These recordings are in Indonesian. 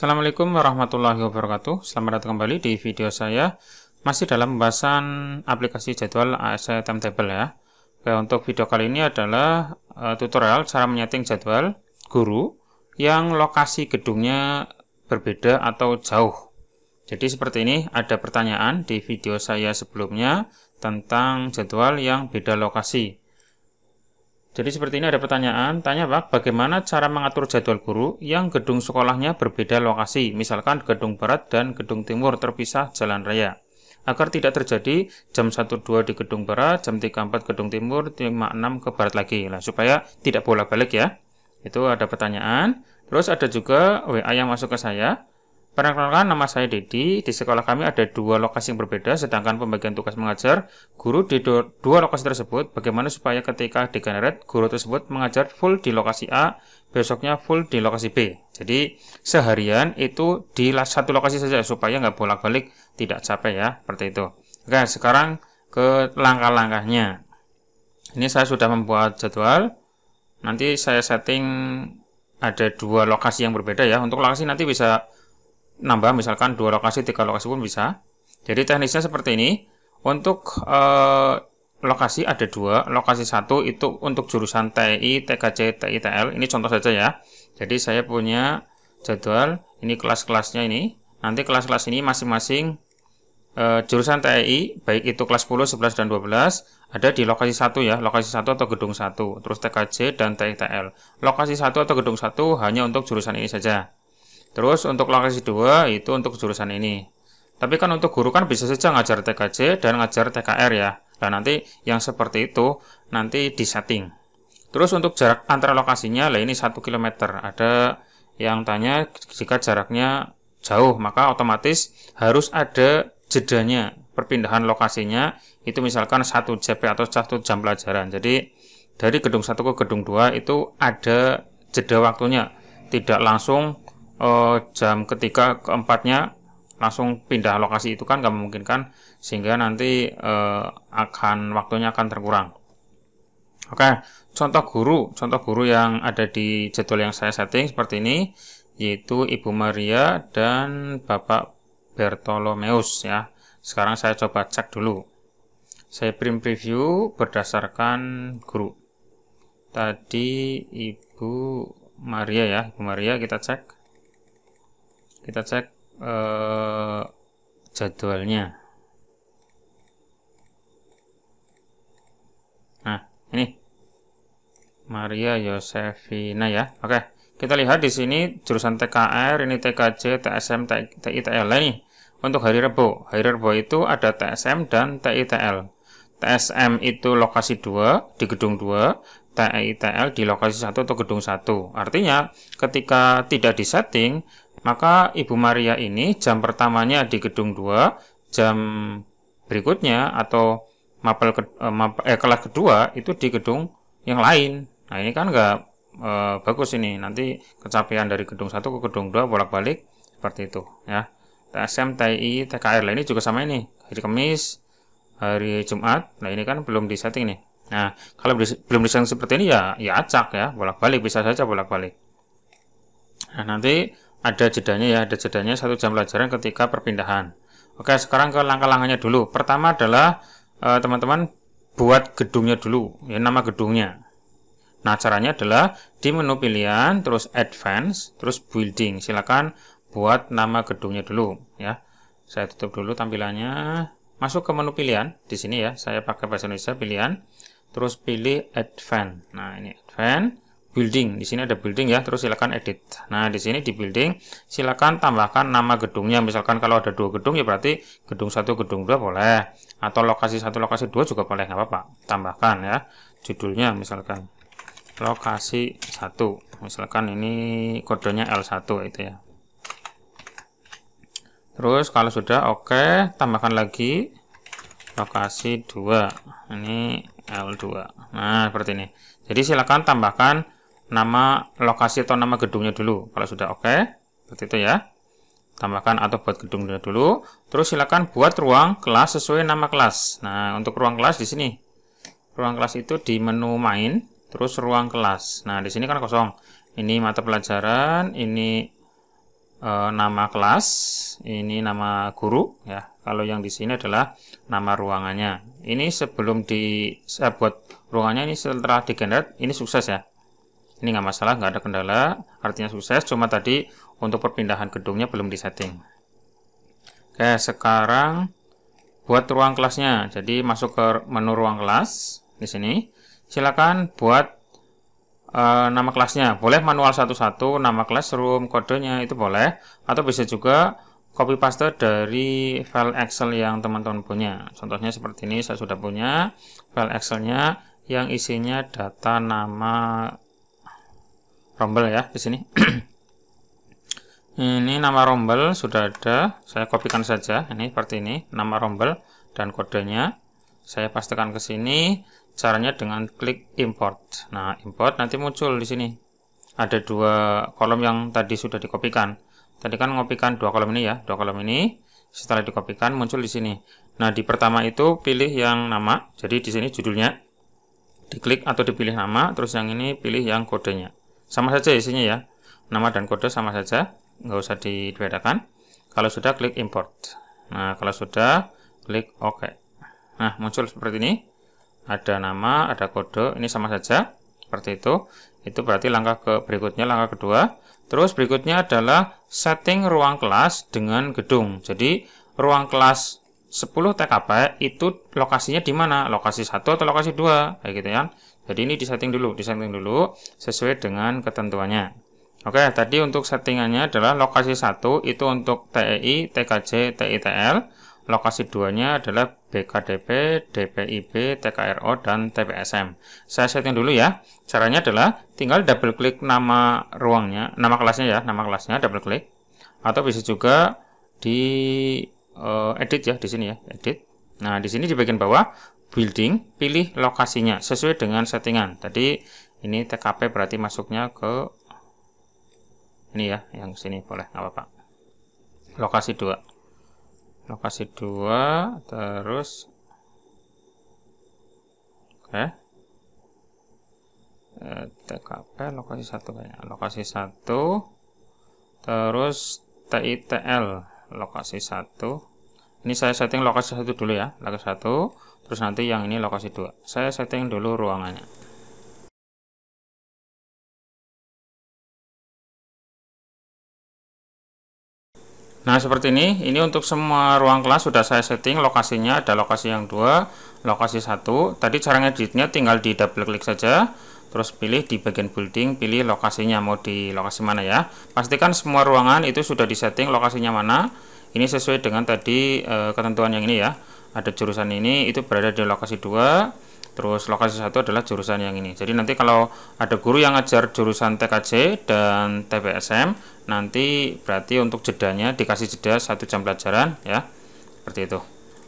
Assalamualaikum warahmatullahi wabarakatuh Selamat datang kembali di video saya Masih dalam pembahasan aplikasi jadwal ASI Timetable ya Oke, Untuk video kali ini adalah uh, tutorial cara menyeting jadwal guru Yang lokasi gedungnya berbeda atau jauh Jadi seperti ini ada pertanyaan di video saya sebelumnya Tentang jadwal yang beda lokasi jadi seperti ini ada pertanyaan, tanya Pak, bagaimana cara mengatur jadwal guru yang gedung sekolahnya berbeda lokasi, misalkan gedung barat dan gedung timur terpisah jalan raya, agar tidak terjadi jam 1-2 di gedung barat, jam 3-4 gedung timur, 5.6 6 ke barat lagi, lah, supaya tidak bolak-balik ya. Itu ada pertanyaan, terus ada juga WA yang masuk ke saya, Perkenalkan, nama saya Dedi. Di sekolah kami ada dua lokasi yang berbeda, sedangkan pembagian tugas mengajar guru di dua lokasi tersebut. Bagaimana supaya ketika digenerate guru tersebut mengajar full di lokasi A, besoknya full di lokasi B. Jadi, seharian itu di satu lokasi saja, supaya nggak bolak-balik, tidak capek ya, seperti itu. Oke, sekarang ke langkah-langkahnya. Ini saya sudah membuat jadwal. Nanti saya setting ada dua lokasi yang berbeda ya. Untuk lokasi nanti bisa nambah misalkan dua lokasi, tiga lokasi pun bisa. Jadi teknisnya seperti ini. Untuk e, lokasi ada dua, lokasi satu itu untuk jurusan TI, TKJ, TITL. Ini contoh saja ya. Jadi saya punya jadwal ini kelas-kelasnya ini. Nanti kelas-kelas ini masing-masing e, jurusan TI, baik itu kelas 10, 11 dan 12 ada di lokasi satu ya, lokasi satu atau gedung satu. Terus TKJ dan TITL. Lokasi satu atau gedung satu hanya untuk jurusan ini saja. Terus untuk lokasi 2 itu untuk jurusan ini. Tapi kan untuk guru kan bisa saja ngajar TKJ dan ngajar TKR ya. Dan nah, nanti yang seperti itu nanti disetting. Terus untuk jarak antara lokasinya, lah ini 1 km. Ada yang tanya jika jaraknya jauh, maka otomatis harus ada jedanya perpindahan lokasinya itu misalkan 1 JP atau 1 jam pelajaran. Jadi dari gedung 1 ke gedung 2 itu ada jeda waktunya. Tidak langsung uh, jam ketiga keempatnya langsung pindah lokasi itu kan nggak memungkinkan sehingga nanti uh, akan waktunya akan terkurang. Oke, contoh guru, contoh guru yang ada di jadwal yang saya setting seperti ini yaitu Ibu Maria dan Bapak Bertolomeus ya. Sekarang saya coba cek dulu. Saya print preview berdasarkan guru. Tadi Ibu Maria ya, Ibu Maria kita cek kita cek eh, jadwalnya nah ini Maria Yosefina ya oke kita lihat di sini jurusan TKR ini TKJ TSM TITL ini untuk hari Rebo hari Rebo itu ada TSM dan TITL TSM itu lokasi 2 di gedung 2 TITL di lokasi 1 atau gedung 1. Artinya ketika tidak disetting, maka Ibu Maria ini jam pertamanya di gedung 2, jam berikutnya atau mapel ke, eh, mapel, eh, kelas kedua itu di gedung yang lain. Nah ini kan nggak eh, bagus ini, nanti kecapean dari gedung 1 ke gedung 2 bolak-balik seperti itu ya. TSM, TI, TKR lah ini juga sama ini hari Kamis, hari Jumat. Nah ini kan belum disetting nih. Nah kalau belum disetting seperti ini ya ya acak ya bolak-balik bisa saja bolak-balik. Nah nanti ada jedanya ya, ada jedanya satu jam pelajaran ketika perpindahan. Oke, sekarang ke langkah-langkahnya dulu. Pertama adalah eh, teman-teman buat gedungnya dulu, ya nama gedungnya. Nah, caranya adalah di menu pilihan, terus advance, terus building. Silakan buat nama gedungnya dulu, ya. Saya tutup dulu tampilannya. Masuk ke menu pilihan di sini ya. Saya pakai bahasa Indonesia pilihan, terus pilih advance. Nah, ini advance building. Di sini ada building ya, terus silakan edit. Nah, di sini di building silakan tambahkan nama gedungnya. Misalkan kalau ada dua gedung ya berarti gedung satu, gedung dua boleh. Atau lokasi satu, lokasi dua juga boleh nggak apa-apa. Tambahkan ya judulnya misalkan lokasi satu. Misalkan ini kodenya L1 itu ya. Terus kalau sudah oke, okay, tambahkan lagi lokasi dua. Ini L2. Nah, seperti ini. Jadi silakan tambahkan nama lokasi atau nama gedungnya dulu. Kalau sudah oke, okay, seperti itu ya. Tambahkan atau buat gedungnya dulu. Terus silakan buat ruang kelas sesuai nama kelas. Nah, untuk ruang kelas di sini. Ruang kelas itu di menu main, terus ruang kelas. Nah, di sini kan kosong. Ini mata pelajaran, ini e, nama kelas, ini nama guru ya. Kalau yang di sini adalah nama ruangannya. Ini sebelum di saya eh, buat ruangannya ini setelah di generate ini sukses ya. Ini nggak masalah, nggak ada kendala, artinya sukses. Cuma tadi untuk perpindahan gedungnya belum disetting. Oke, sekarang buat ruang kelasnya. Jadi masuk ke menu ruang kelas di sini. Silakan buat e, nama kelasnya. Boleh manual satu-satu, nama kelas, room, kodenya itu boleh. Atau bisa juga copy paste dari file Excel yang teman-teman punya. Contohnya seperti ini, saya sudah punya file Excelnya yang isinya data nama rombel ya di sini. ini nama rombel sudah ada, saya kopikan saja. Ini seperti ini, nama rombel dan kodenya. Saya pastikan ke sini. Caranya dengan klik import. Nah, import nanti muncul di sini. Ada dua kolom yang tadi sudah dikopikan. Tadi kan ngopikan dua kolom ini ya, dua kolom ini. Setelah dikopikan muncul di sini. Nah, di pertama itu pilih yang nama. Jadi di sini judulnya diklik atau dipilih nama, terus yang ini pilih yang kodenya sama saja isinya ya nama dan kode sama saja nggak usah dibedakan kalau sudah klik import nah kalau sudah klik OK nah muncul seperti ini ada nama ada kode ini sama saja seperti itu itu berarti langkah ke berikutnya langkah kedua terus berikutnya adalah setting ruang kelas dengan gedung jadi ruang kelas 10 TKP itu lokasinya di mana lokasi satu atau lokasi dua kayak gitu ya jadi ini disetting dulu, disetting dulu sesuai dengan ketentuannya. Oke, tadi untuk settingannya adalah lokasi 1 itu untuk TEI, TKJ, TITL. Lokasi 2-nya adalah BKDP, DPIB, TKRO, dan TPSM. Saya setting dulu ya. Caranya adalah tinggal double klik nama ruangnya, nama kelasnya ya, nama kelasnya double klik. Atau bisa juga di uh, edit ya di sini ya, edit. Nah, di sini di bagian bawah building, pilih lokasinya sesuai dengan settingan. Tadi ini TKP berarti masuknya ke ini ya, yang sini boleh, nggak apa-apa. Lokasi 2. Lokasi 2, terus Oke. Okay. Eh, TKP lokasi 1 kayaknya. Lokasi 1 terus TITL lokasi 1. Ini saya setting lokasi 1 dulu ya, lokasi 1 terus nanti yang ini lokasi 2 saya setting dulu ruangannya Nah seperti ini, ini untuk semua ruang kelas sudah saya setting lokasinya, ada lokasi yang dua, lokasi satu. Tadi cara ngeditnya tinggal di double klik saja, terus pilih di bagian building, pilih lokasinya mau di lokasi mana ya. Pastikan semua ruangan itu sudah disetting lokasinya mana. Ini sesuai dengan tadi e, ketentuan yang ini ya ada jurusan ini itu berada di lokasi 2 terus lokasi satu adalah jurusan yang ini jadi nanti kalau ada guru yang ngajar jurusan TKJ dan TPSM nanti berarti untuk jedanya dikasih jeda satu jam pelajaran ya seperti itu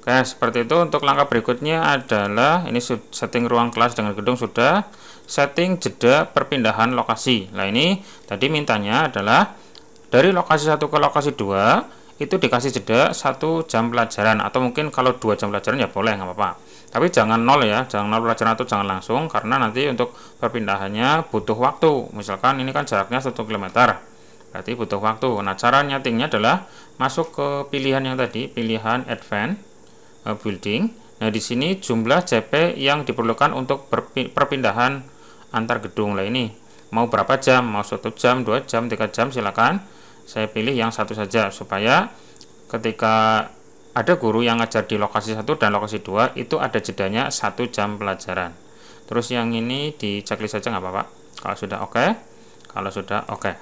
oke seperti itu untuk langkah berikutnya adalah ini setting ruang kelas dengan gedung sudah setting jeda perpindahan lokasi nah ini tadi mintanya adalah dari lokasi satu ke lokasi 2 itu dikasih jeda satu jam pelajaran atau mungkin kalau dua jam pelajaran ya boleh nggak apa-apa tapi jangan nol ya jangan nol pelajaran atau jangan langsung karena nanti untuk perpindahannya butuh waktu misalkan ini kan jaraknya satu kilometer berarti butuh waktu nah cara nyetingnya adalah masuk ke pilihan yang tadi pilihan uh, building nah di sini jumlah JP yang diperlukan untuk perpindahan antar gedung lah ini mau berapa jam mau satu jam dua jam tiga jam silakan saya pilih yang satu saja supaya ketika ada guru yang ngajar di lokasi satu dan lokasi dua itu ada jedanya satu jam pelajaran terus yang ini di checklist saja nggak apa-apa kalau sudah oke okay. kalau sudah oke okay.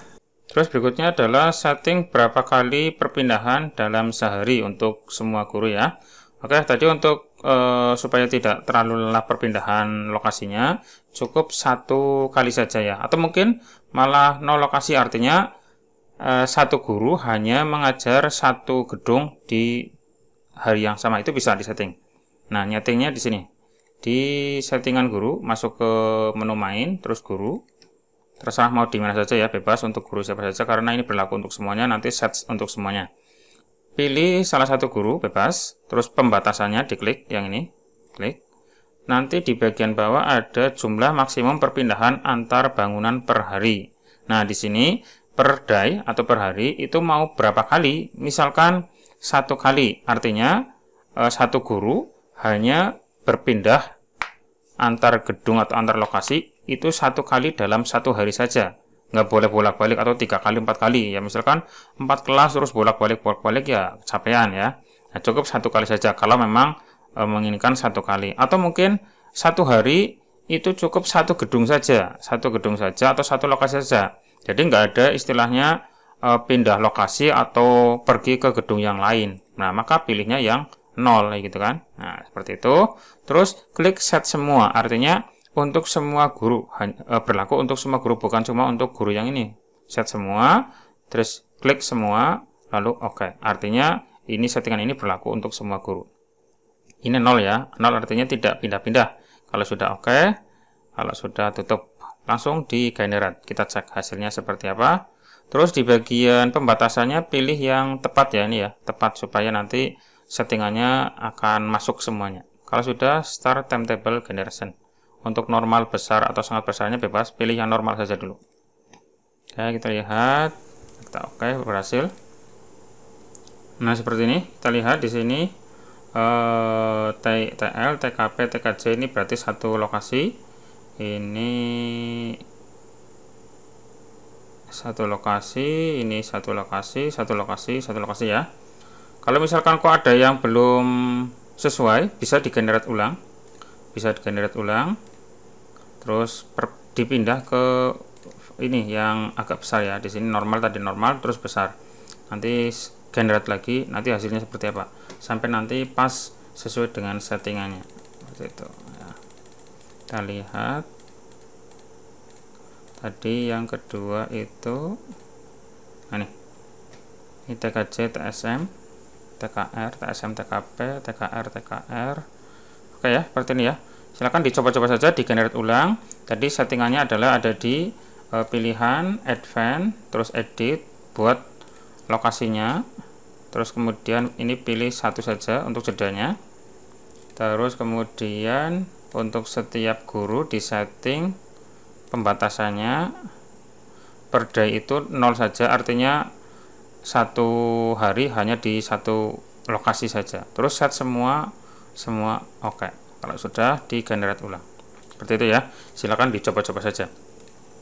terus berikutnya adalah setting berapa kali perpindahan dalam sehari untuk semua guru ya oke tadi untuk e, supaya tidak terlalu lelah perpindahan lokasinya cukup satu kali saja ya atau mungkin malah nol lokasi artinya Eh, satu guru hanya mengajar satu gedung di hari yang sama itu bisa disetting. Nah, nyetingnya di sini. Di settingan guru, masuk ke menu main, terus guru. Terserah mau di mana saja ya, bebas untuk guru siapa saja karena ini berlaku untuk semuanya, nanti set untuk semuanya. Pilih salah satu guru bebas, terus pembatasannya diklik yang ini. Klik. Nanti di bagian bawah ada jumlah maksimum perpindahan antar bangunan per hari. Nah, di sini per day atau per hari itu mau berapa kali misalkan satu kali artinya eh, satu guru hanya berpindah antar gedung atau antar lokasi itu satu kali dalam satu hari saja nggak boleh bolak-balik atau tiga kali empat kali ya misalkan empat kelas terus bolak-balik bolak-balik ya capean ya nah, cukup satu kali saja kalau memang e, menginginkan satu kali atau mungkin satu hari itu cukup satu gedung saja satu gedung saja atau satu lokasi saja jadi nggak ada istilahnya e, pindah lokasi atau pergi ke gedung yang lain. Nah, maka pilihnya yang nol, gitu kan. Nah, seperti itu. Terus klik set semua. Artinya untuk semua guru e, berlaku untuk semua guru bukan cuma untuk guru yang ini. Set semua, terus klik semua, lalu oke. Okay. Artinya ini settingan ini berlaku untuk semua guru. Ini nol ya. Nol artinya tidak pindah-pindah. Kalau sudah oke, okay, kalau sudah tutup langsung di generate. Kita cek hasilnya seperti apa. Terus di bagian pembatasannya pilih yang tepat ya ini ya, tepat supaya nanti settingannya akan masuk semuanya. Kalau sudah start timetable generation. Untuk normal besar atau sangat besarnya bebas, pilih yang normal saja dulu. Oke, kita lihat. Kita oke, berhasil. Nah, seperti ini. Kita lihat di sini eh, TL, TKP, TKJ ini berarti satu lokasi ini satu lokasi ini satu lokasi satu lokasi satu lokasi ya kalau misalkan kok ada yang belum sesuai bisa digenerate ulang bisa digenerate ulang terus per, dipindah ke ini yang agak besar ya di sini normal tadi normal terus besar nanti generate lagi nanti hasilnya seperti apa sampai nanti pas sesuai dengan settingannya seperti itu kita lihat tadi yang kedua itu nah nih ini TKJ, TSM TKR, TSM, TKP, TKR, TKR oke ya, seperti ini ya silahkan dicoba-coba saja di generate ulang tadi settingannya adalah ada di e, pilihan advance terus edit buat lokasinya terus kemudian ini pilih satu saja untuk jedanya terus kemudian untuk setiap guru di setting pembatasannya per day itu nol saja artinya satu hari hanya di satu lokasi saja terus set semua semua oke okay. kalau sudah di generate ulang seperti itu ya silahkan dicoba-coba saja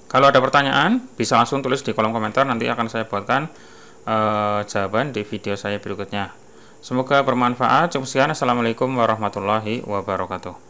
kalau ada pertanyaan bisa langsung tulis di kolom komentar nanti akan saya buatkan uh, jawaban di video saya berikutnya semoga bermanfaat cukup sekian assalamualaikum warahmatullahi wabarakatuh